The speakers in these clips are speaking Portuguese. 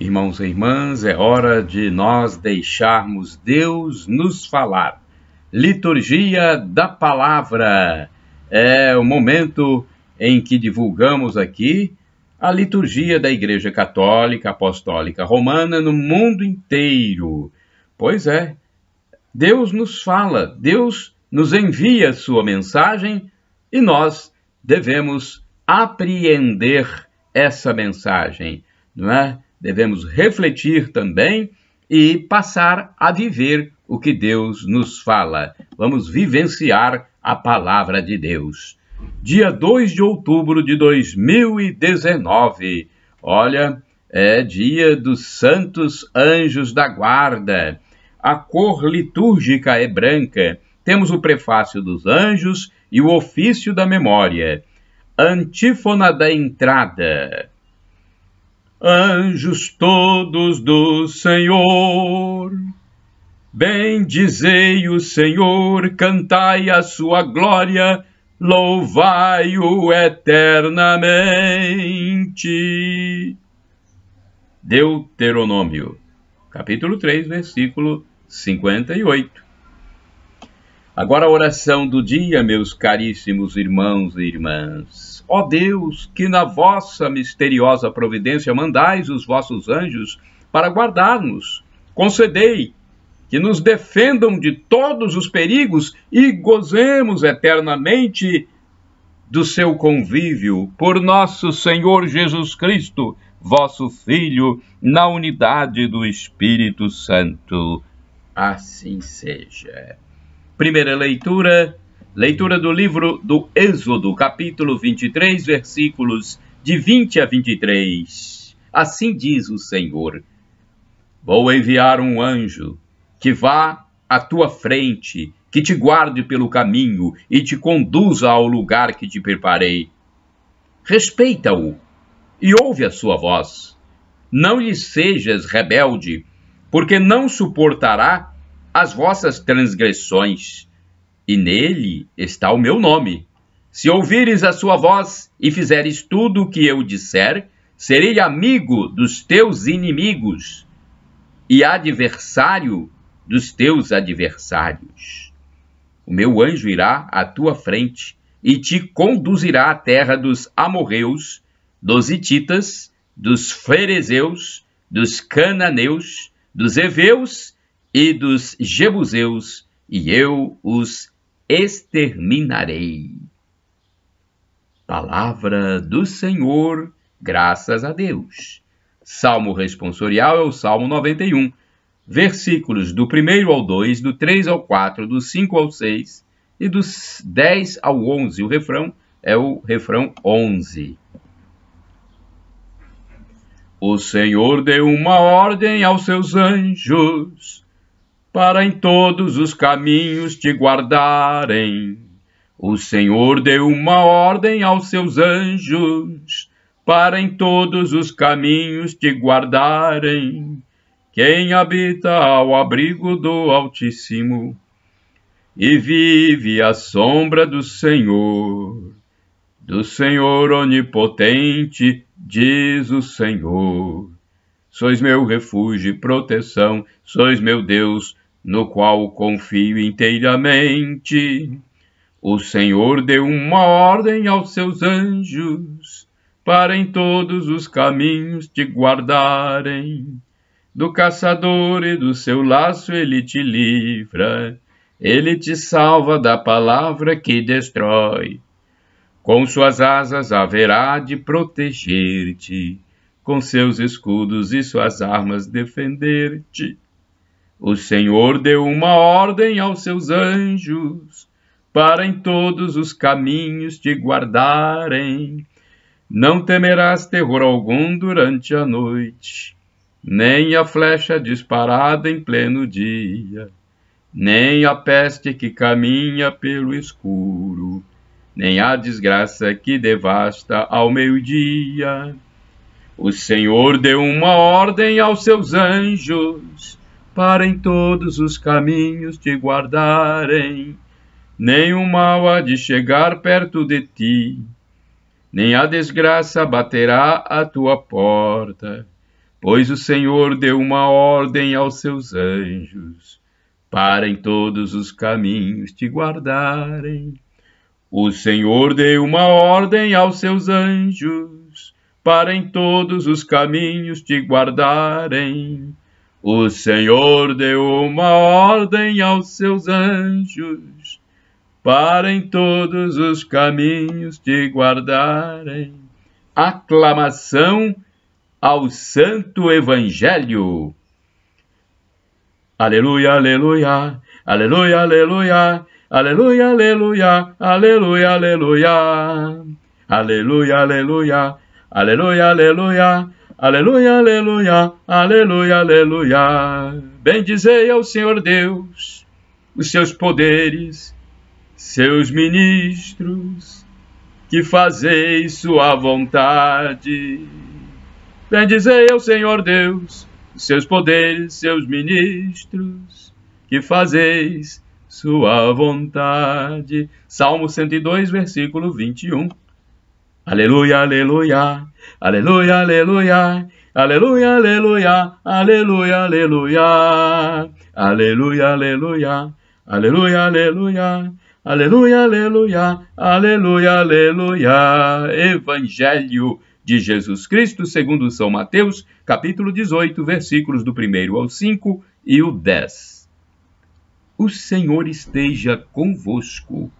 Irmãos e irmãs, é hora de nós deixarmos Deus nos falar. Liturgia da Palavra é o momento em que divulgamos aqui a liturgia da Igreja Católica Apostólica Romana no mundo inteiro. Pois é, Deus nos fala, Deus nos envia sua mensagem e nós devemos apreender essa mensagem, não é? devemos refletir também e passar a viver o que Deus nos fala. Vamos vivenciar a palavra de Deus. Dia 2 de outubro de 2019. Olha, é dia dos Santos Anjos da Guarda. A cor litúrgica é branca. Temos o prefácio dos anjos e o ofício da memória. Antífona da entrada anjos todos do Senhor. Bendizei o Senhor, cantai a sua glória, louvai-o eternamente. Deuteronômio, capítulo 3, versículo 58. Agora a oração do dia, meus caríssimos irmãos e irmãs. Ó Deus, que na vossa misteriosa providência mandais os vossos anjos para guardar-nos. Concedei que nos defendam de todos os perigos e gozemos eternamente do seu convívio por nosso Senhor Jesus Cristo, vosso Filho, na unidade do Espírito Santo. Assim seja. Primeira leitura, leitura do livro do Êxodo, capítulo 23, versículos de 20 a 23. Assim diz o Senhor: Vou enviar um anjo que vá à tua frente, que te guarde pelo caminho e te conduza ao lugar que te preparei. Respeita-o e ouve a sua voz. Não lhe sejas rebelde, porque não suportará as vossas transgressões, e nele está o meu nome. Se ouvires a sua voz e fizeres tudo o que eu disser, serei amigo dos teus inimigos e adversário dos teus adversários. O meu anjo irá à tua frente e te conduzirá à terra dos amorreus, dos hititas, dos ferezeus, dos cananeus, dos heveus e dos Jebuseus, e eu os exterminarei. Palavra do Senhor, graças a Deus. Salmo responsorial é o Salmo 91, versículos do 1 ao 2, do 3 ao 4, do 5 ao 6 e dos 10 ao 11. O refrão é o refrão 11. O Senhor deu uma ordem aos seus anjos para em todos os caminhos te guardarem. O Senhor deu uma ordem aos seus anjos, para em todos os caminhos te guardarem. Quem habita ao abrigo do Altíssimo e vive à sombra do Senhor, do Senhor Onipotente, diz o Senhor. Sois meu refúgio e proteção, sois meu Deus, no qual confio inteiramente. O Senhor deu uma ordem aos seus anjos para em todos os caminhos te guardarem. Do caçador e do seu laço ele te livra, ele te salva da palavra que destrói. Com suas asas haverá de proteger-te, com seus escudos e suas armas defender-te o Senhor deu uma ordem aos seus anjos para em todos os caminhos te guardarem. Não temerás terror algum durante a noite, nem a flecha disparada em pleno dia, nem a peste que caminha pelo escuro, nem a desgraça que devasta ao meio-dia. O Senhor deu uma ordem aos seus anjos para em todos os caminhos te guardarem. Nenhum mal há de chegar perto de ti, nem a desgraça baterá à tua porta, pois o Senhor deu uma ordem aos seus anjos, para em todos os caminhos te guardarem. O Senhor deu uma ordem aos seus anjos, para em todos os caminhos te guardarem. O Senhor deu uma ordem aos seus anjos para em todos os caminhos te guardarem. Aclamação ao Santo Evangelho. Aleluia, aleluia, aleluia, aleluia, aleluia, aleluia, aleluia, aleluia, aleluia, aleluia, aleluia, aleluia. Aleluia, aleluia, aleluia, aleluia. Bendizei ao Senhor Deus, os seus poderes, seus ministros, que fazeis sua vontade. Bendizei ao Senhor Deus, os seus poderes, seus ministros, que fazeis sua vontade. Salmo 102, versículo 21. Aleluia, aleluia, aleluia, aleluia, aleluia, aleluia, aleluia, aleluia, aleluia, aleluia, aleluia, aleluia, aleluia, aleluia, aleluia, aleluia. Evangelho de Jesus Cristo segundo São Mateus, capítulo 18, versículos do 1 ao 5 e o 10. O Senhor esteja convosco.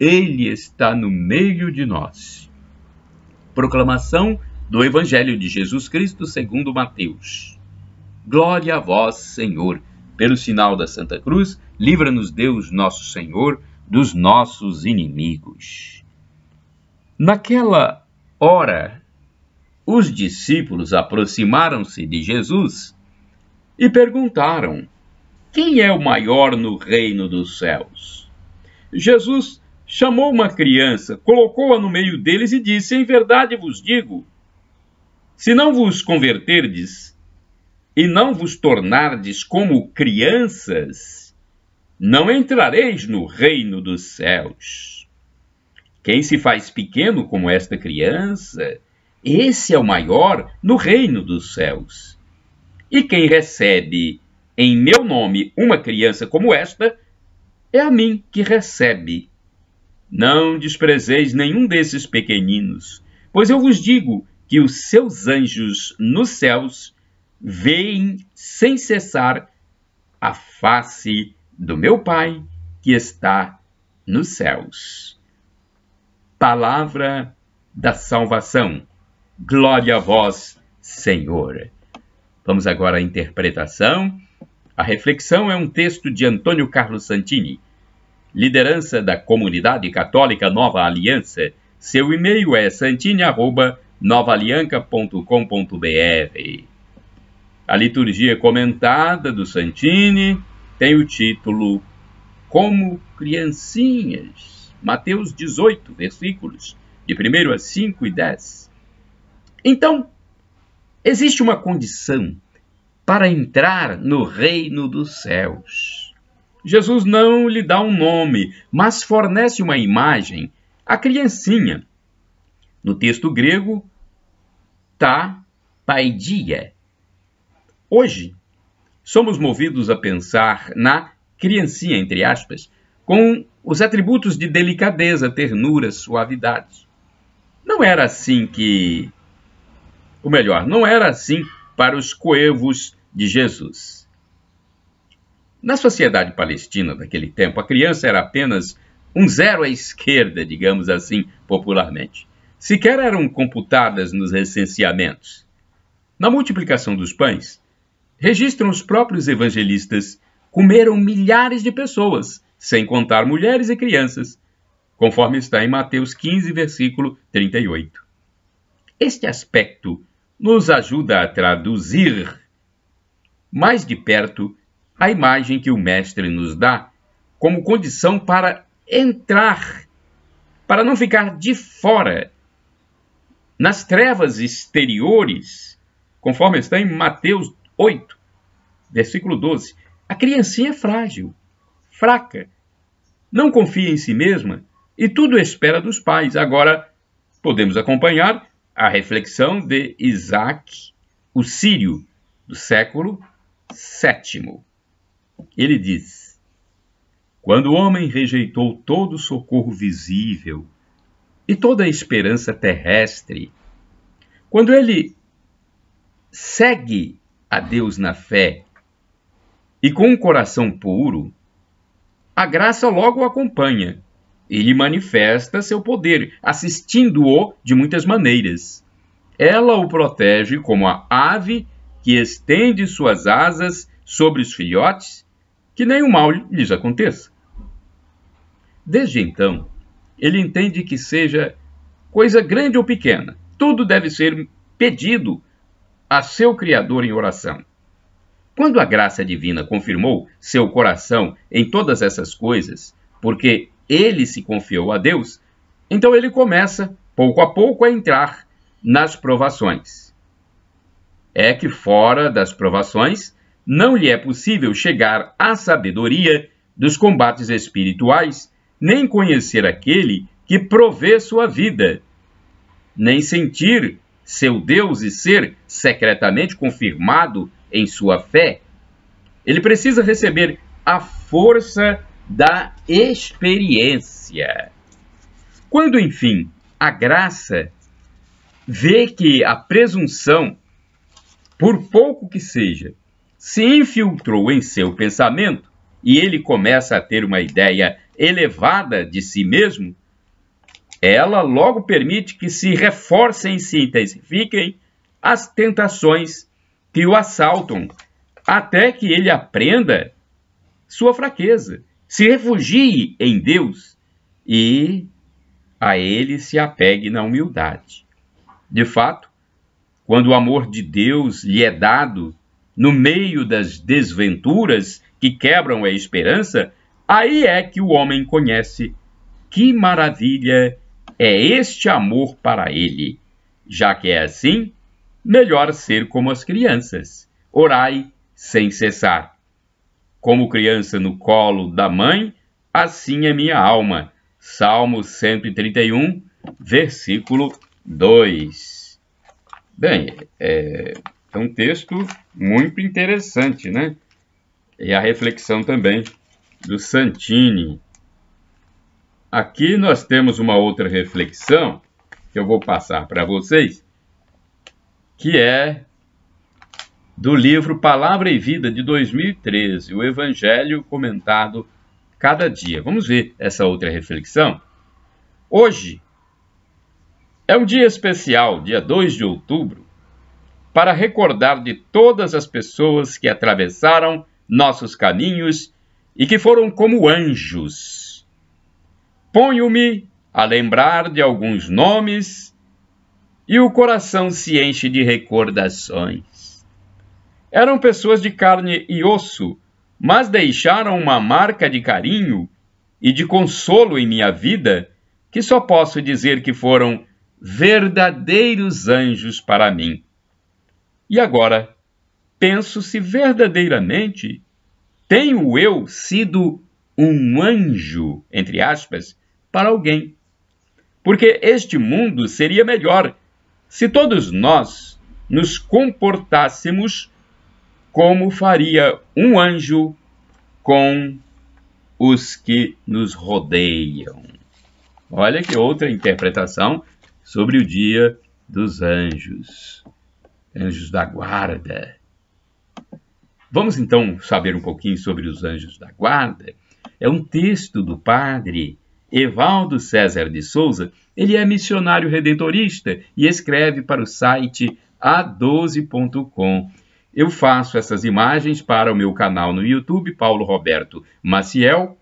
Ele está no meio de nós Proclamação do Evangelho de Jesus Cristo segundo Mateus. Glória a vós, Senhor. Pelo sinal da Santa Cruz, livra-nos Deus, nosso Senhor, dos nossos inimigos. Naquela hora, os discípulos aproximaram-se de Jesus e perguntaram: Quem é o maior no reino dos céus? Jesus chamou uma criança, colocou-a no meio deles e disse: Em verdade vos digo, se não vos converterdes e não vos tornardes como crianças, não entrareis no reino dos céus. Quem se faz pequeno como esta criança, esse é o maior no reino dos céus. E quem recebe em meu nome uma criança como esta, é a mim que recebe. Não desprezeis nenhum desses pequeninos, pois eu vos digo que os seus anjos nos céus veem sem cessar a face do meu Pai que está nos céus. Palavra da salvação. Glória a vós, Senhor. Vamos agora à interpretação. A reflexão é um texto de Antônio Carlos Santini liderança da Comunidade Católica Nova Aliança. Seu e-mail é santinha@novaalianca.com.br. A liturgia comentada do Santini tem o título Como Criancinhas, Mateus 18, versículos de 1 a 5 e 10. Então, existe uma condição para entrar no reino dos céus Jesus não lhe dá um nome, mas fornece uma imagem, a criancinha. No texto grego, pai paidia. Hoje, somos movidos a pensar na criancinha, entre aspas, com os atributos de delicadeza, ternura, suavidade. Não era assim que. Ou melhor, não era assim para os coevos de Jesus. Na sociedade palestina daquele tempo, a criança era apenas um zero à esquerda, digamos assim, popularmente. Sequer eram computadas nos recenseamentos. Na multiplicação dos pães, registram os próprios evangelistas comeram milhares de pessoas, sem contar mulheres e crianças, conforme está em Mateus 15, versículo 38. Este aspecto nos ajuda a traduzir mais de perto a imagem que o Mestre nos dá como condição para entrar, para não ficar de fora nas trevas exteriores, conforme está em Mateus 8, versículo 12. A criancinha é frágil, fraca, não confia em si mesma e tudo espera dos pais. Agora, podemos acompanhar a reflexão de Isaac, o sírio, do século sétimo. Ele diz: Quando o homem rejeitou todo o socorro visível e toda a esperança terrestre, quando ele segue a Deus na fé e com um coração puro, a graça logo o acompanha. Ele manifesta seu poder, assistindo-o de muitas maneiras. Ela o protege como a ave que estende suas asas sobre os filhotes que nenhum mal lhes aconteça. Desde então, ele entende que seja coisa grande ou pequena, tudo deve ser pedido a seu Criador em oração. Quando a graça divina confirmou seu coração em todas essas coisas, porque ele se confiou a Deus, então ele começa, pouco a pouco, a entrar nas provações. É que fora das provações não lhe é possível chegar à sabedoria dos combates espirituais, nem conhecer aquele que provê sua vida, nem sentir seu Deus e ser secretamente confirmado em sua fé. Ele precisa receber a força da experiência. Quando, enfim, a graça vê que a presunção, por pouco que seja, se infiltrou em seu pensamento e ele começa a ter uma ideia elevada de si mesmo, ela logo permite que se reforcem e se intensifiquem as tentações que o assaltam, até que ele aprenda sua fraqueza, se refugie em Deus e a ele se apegue na humildade. De fato, quando o amor de Deus lhe é dado no meio das desventuras que quebram a esperança, aí é que o homem conhece que maravilha é este amor para ele. Já que é assim, melhor ser como as crianças. Orai sem cessar. Como criança no colo da mãe, assim é minha alma. Salmo 131, versículo 2. Bem, é, então, um texto muito interessante, né? E é a reflexão também do Santini. Aqui nós temos uma outra reflexão que eu vou passar para vocês, que é do livro Palavra e Vida de 2013, o Evangelho comentado cada dia. Vamos ver essa outra reflexão? Hoje é um dia especial, dia 2 de outubro, para recordar de todas as pessoas que atravessaram nossos caminhos e que foram como anjos. Ponho-me a lembrar de alguns nomes e o coração se enche de recordações. Eram pessoas de carne e osso, mas deixaram uma marca de carinho e de consolo em minha vida que só posso dizer que foram verdadeiros anjos para mim. E agora, penso se verdadeiramente tenho eu sido um anjo, entre aspas, para alguém. Porque este mundo seria melhor se todos nós nos comportássemos como faria um anjo com os que nos rodeiam. Olha que outra interpretação sobre o dia dos anjos anjos da guarda. Vamos então saber um pouquinho sobre os anjos da guarda. É um texto do padre Evaldo César de Souza. Ele é missionário redentorista e escreve para o site a12.com. Eu faço essas imagens para o meu canal no YouTube, Paulo Roberto Maciel,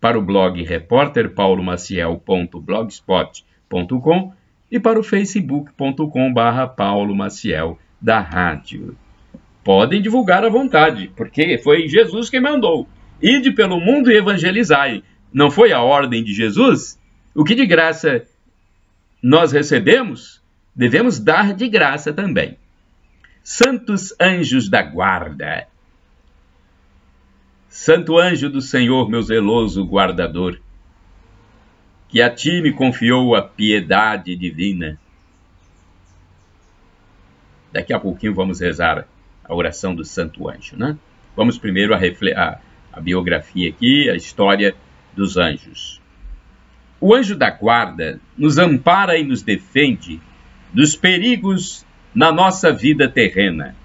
para o blog repórterpaulomaciel.blogspot.com e para o facebook.com/paulomaciel da rádio. Podem divulgar à vontade, porque foi Jesus quem mandou. Ide pelo mundo e evangelizai. Não foi a ordem de Jesus? O que de graça nós recebemos, devemos dar de graça também. Santos anjos da guarda. Santo anjo do Senhor, meu zeloso guardador, que a ti me confiou a piedade divina Daqui a pouquinho vamos rezar a oração do Santo Anjo, né? Vamos primeiro a, a, a biografia aqui, a história dos anjos. O anjo da guarda nos ampara e nos defende dos perigos na nossa vida terrena.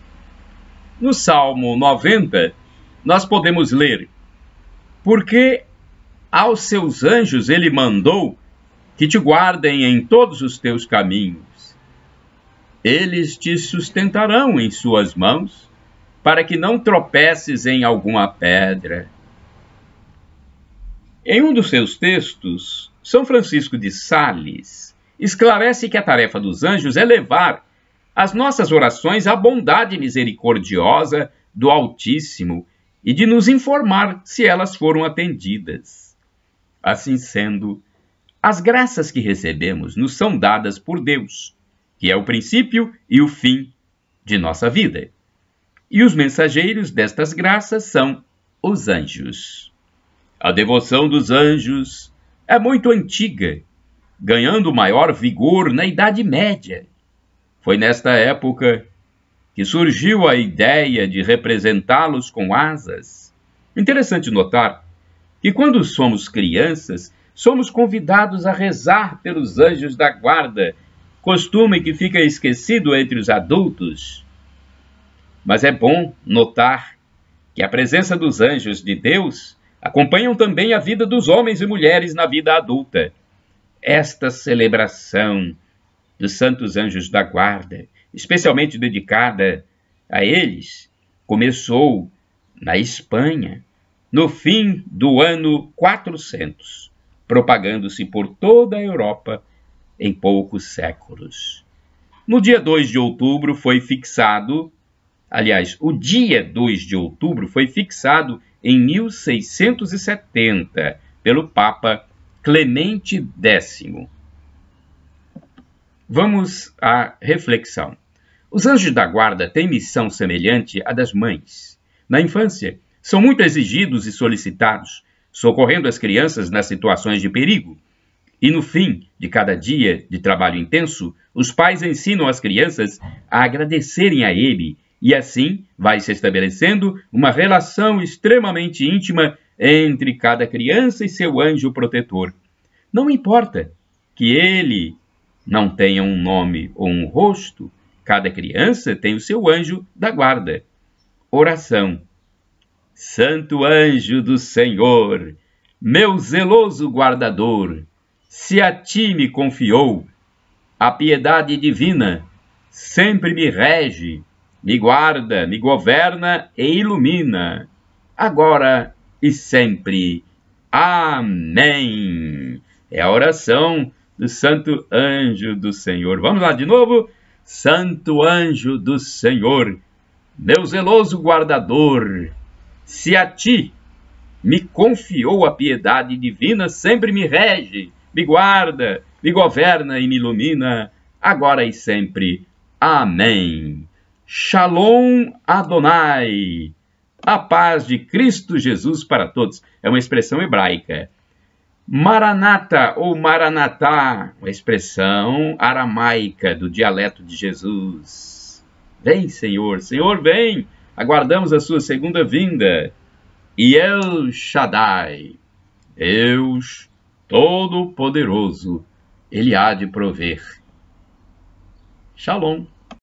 No Salmo 90, nós podemos ler: Porque aos seus anjos ele mandou que te guardem em todos os teus caminhos eles te sustentarão em suas mãos, para que não tropeces em alguma pedra. Em um dos seus textos, São Francisco de Sales esclarece que a tarefa dos anjos é levar as nossas orações à bondade misericordiosa do Altíssimo e de nos informar se elas foram atendidas. Assim sendo, as graças que recebemos nos são dadas por Deus que é o princípio e o fim de nossa vida. E os mensageiros destas graças são os anjos. A devoção dos anjos é muito antiga, ganhando maior vigor na Idade Média. Foi nesta época que surgiu a ideia de representá-los com asas. Interessante notar que quando somos crianças, somos convidados a rezar pelos anjos da guarda costume que fica esquecido entre os adultos. Mas é bom notar que a presença dos anjos de Deus acompanham também a vida dos homens e mulheres na vida adulta. Esta celebração dos santos anjos da guarda, especialmente dedicada a eles, começou na Espanha no fim do ano 400, propagando-se por toda a Europa em poucos séculos. No dia 2 de outubro foi fixado, aliás, o dia 2 de outubro foi fixado em 1670 pelo Papa Clemente X. Vamos à reflexão. Os anjos da guarda têm missão semelhante à das mães. Na infância, são muito exigidos e solicitados, socorrendo as crianças nas situações de perigo e no fim de cada dia de trabalho intenso, os pais ensinam as crianças a agradecerem a ele, e assim vai se estabelecendo uma relação extremamente íntima entre cada criança e seu anjo protetor. Não importa que ele não tenha um nome ou um rosto, cada criança tem o seu anjo da guarda. Oração. Santo anjo do Senhor, meu zeloso guardador, se a ti me confiou, a piedade divina sempre me rege, me guarda, me governa e ilumina, agora e sempre. Amém. É a oração do Santo Anjo do Senhor. Vamos lá de novo? Santo Anjo do Senhor, meu zeloso guardador, se a ti me confiou a piedade divina, sempre me rege me guarda, me governa e me ilumina, agora e sempre. Amém. Shalom Adonai. A paz de Cristo Jesus para todos. É uma expressão hebraica. Maranata ou Maranatá, uma expressão aramaica do dialeto de Jesus. Vem, Senhor, Senhor, vem. Aguardamos a sua segunda vinda. E El Shaddai, Deus Todo-Poderoso, Ele há de prover. Shalom.